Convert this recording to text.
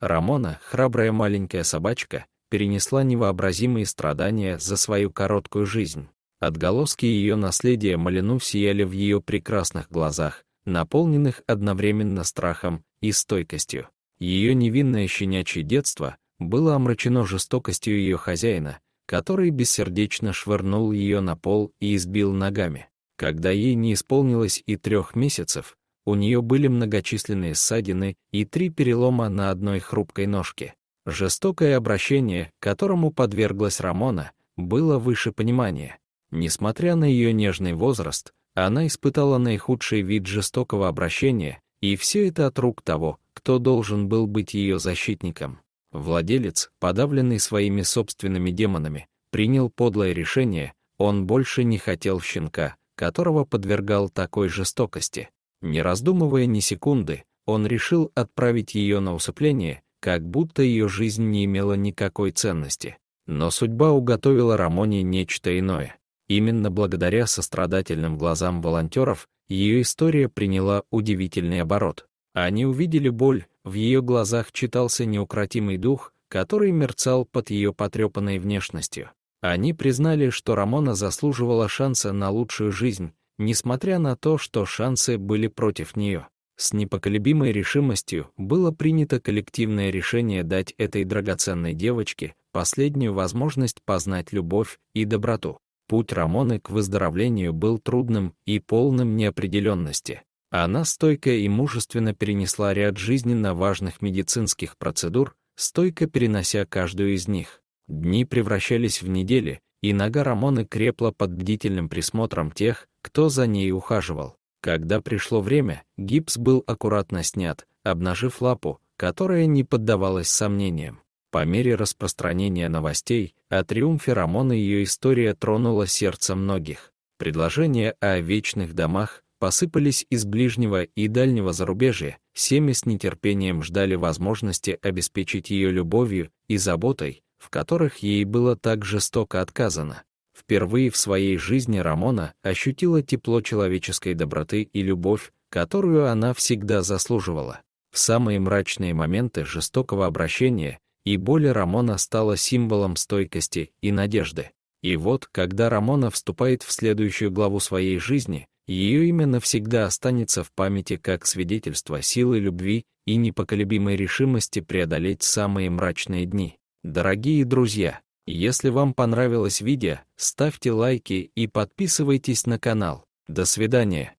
Рамона, храбрая маленькая собачка, перенесла невообразимые страдания за свою короткую жизнь. Отголоски ее наследия Малину сияли в ее прекрасных глазах, наполненных одновременно страхом и стойкостью. Ее невинное щенячье детство было омрачено жестокостью ее хозяина, который бессердечно швырнул ее на пол и избил ногами. Когда ей не исполнилось и трех месяцев, у нее были многочисленные ссадины и три перелома на одной хрупкой ножке. Жестокое обращение, которому подверглась Рамона, было выше понимания. Несмотря на ее нежный возраст, она испытала наихудший вид жестокого обращения, и все это от рук того, кто должен был быть ее защитником. Владелец, подавленный своими собственными демонами, принял подлое решение, он больше не хотел щенка, которого подвергал такой жестокости. Не раздумывая ни секунды, он решил отправить ее на усыпление, как будто ее жизнь не имела никакой ценности. Но судьба уготовила Рамоне нечто иное. Именно благодаря сострадательным глазам волонтеров ее история приняла удивительный оборот. Они увидели боль, в ее глазах читался неукротимый дух, который мерцал под ее потрепанной внешностью. Они признали, что Рамона заслуживала шанса на лучшую жизнь, Несмотря на то, что шансы были против нее, с непоколебимой решимостью было принято коллективное решение дать этой драгоценной девочке последнюю возможность познать любовь и доброту. Путь Рамоны к выздоровлению был трудным и полным неопределенности. Она стойко и мужественно перенесла ряд жизненно важных медицинских процедур, стойко перенося каждую из них. Дни превращались в недели, и нога Рамоны крепла под бдительным присмотром тех, кто за ней ухаживал. Когда пришло время, гипс был аккуратно снят, обнажив лапу, которая не поддавалась сомнениям. По мере распространения новостей о триумфе Рамона ее история тронула сердце многих. Предложения о вечных домах посыпались из ближнего и дальнего зарубежья, семьи с нетерпением ждали возможности обеспечить ее любовью и заботой, в которых ей было так жестоко отказано. Впервые в своей жизни Рамона ощутила тепло человеческой доброты и любовь, которую она всегда заслуживала. В самые мрачные моменты жестокого обращения и боли Рамона стала символом стойкости и надежды. И вот, когда Рамона вступает в следующую главу своей жизни, ее имя навсегда останется в памяти как свидетельство силы любви и непоколебимой решимости преодолеть самые мрачные дни. Дорогие друзья, если вам понравилось видео, ставьте лайки и подписывайтесь на канал. До свидания.